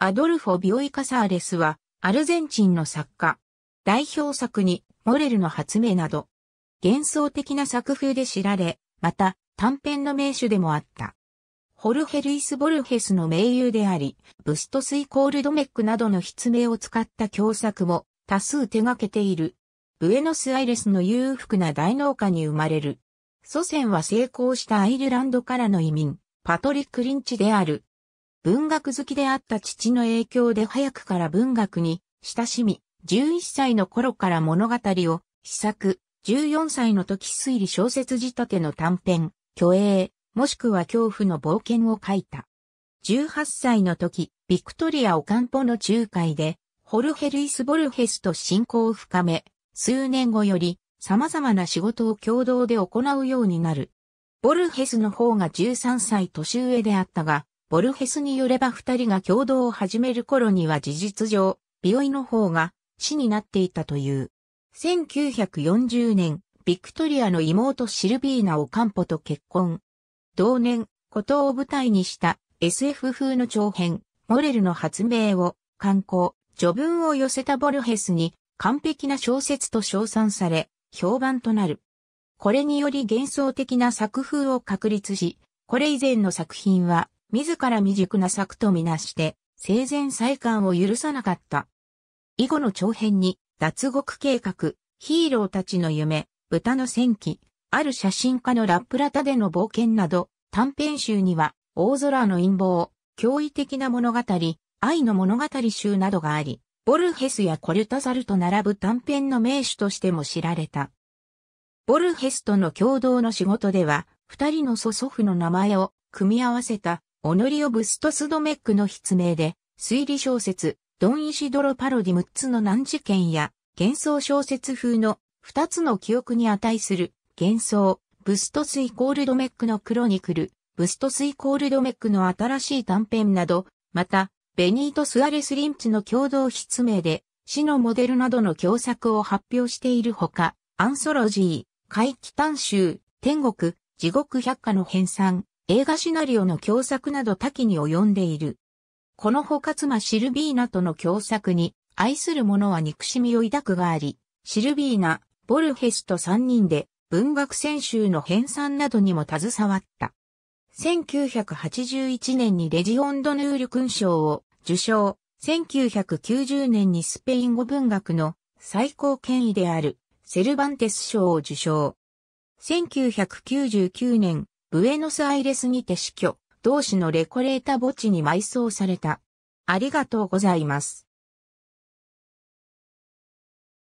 アドルフォ・ビオイカサーレスは、アルゼンチンの作家。代表作に、モレルの発明など、幻想的な作風で知られ、また、短編の名手でもあった。ホルヘルイス・ボルヘスの名優であり、ブストスイコールドメックなどの筆名を使った共作も多数手掛けている。ブエノスアイレスの裕福な大農家に生まれる。祖先は成功したアイルランドからの移民、パトリック・リンチである。文学好きであった父の影響で早くから文学に親しみ、11歳の頃から物語を、試作、14歳の時推理小説仕立ての短編、虚栄、もしくは恐怖の冒険を書いた。18歳の時、ビクトリア・オカンポの仲介で、ホルヘルイス・ボルヘスと親交を深め、数年後より様々な仕事を共同で行うようになる。ボルヘスの方が13歳年上であったが、ボルヘスによれば二人が共同を始める頃には事実上、ビオイの方が死になっていたという。1940年、ビクトリアの妹シルビーナ・オカンポと結婚。同年、孤島を舞台にした SF 風の長編、モレルの発明を、刊行、序文を寄せたボルヘスに完璧な小説と称賛され、評判となる。これにより幻想的な作風を確立し、これ以前の作品は自ら未熟な策とみなして、生前再刊を許さなかった。以後の長編に、脱獄計画、ヒーローたちの夢、豚の戦記、ある写真家のラップラタでの冒険など、短編集には、大空の陰謀、驚異的な物語、愛の物語集などがあり、ボルヘスやコルタザルと並ぶ短編の名手としても知られた。ボルヘスとの共同の仕事では、二人の祖祖父の名前を組み合わせたオノリオ・ブストスドメックの筆名で、推理小説、ドン・イシドロ・パロディ6つの難事件や、幻想小説風の2つの記憶に値する、幻想、ブストスイコールドメックのクロニクル、ブストスイコールドメックの新しい短編など、また、ベニート・スアレス・リンチの共同筆名で、死のモデルなどの共作を発表しているほか、アンソロジー、怪奇短集、天国、地獄百科の編纂、映画シナリオの共作など多岐に及んでいる。このほか妻シルビーナとの共作に、愛する者は憎しみを抱くがあり、シルビーナ、ボルヘスと3人で文学選集の編纂などにも携わった。1981年にレジオンドヌール勲章を受賞、1990年にスペイン語文学の最高権威であるセルバンテス賞を受賞。1999年、ブエノスアイレスにて死去、同市のレコレータ墓地に埋葬された。ありがとうございます。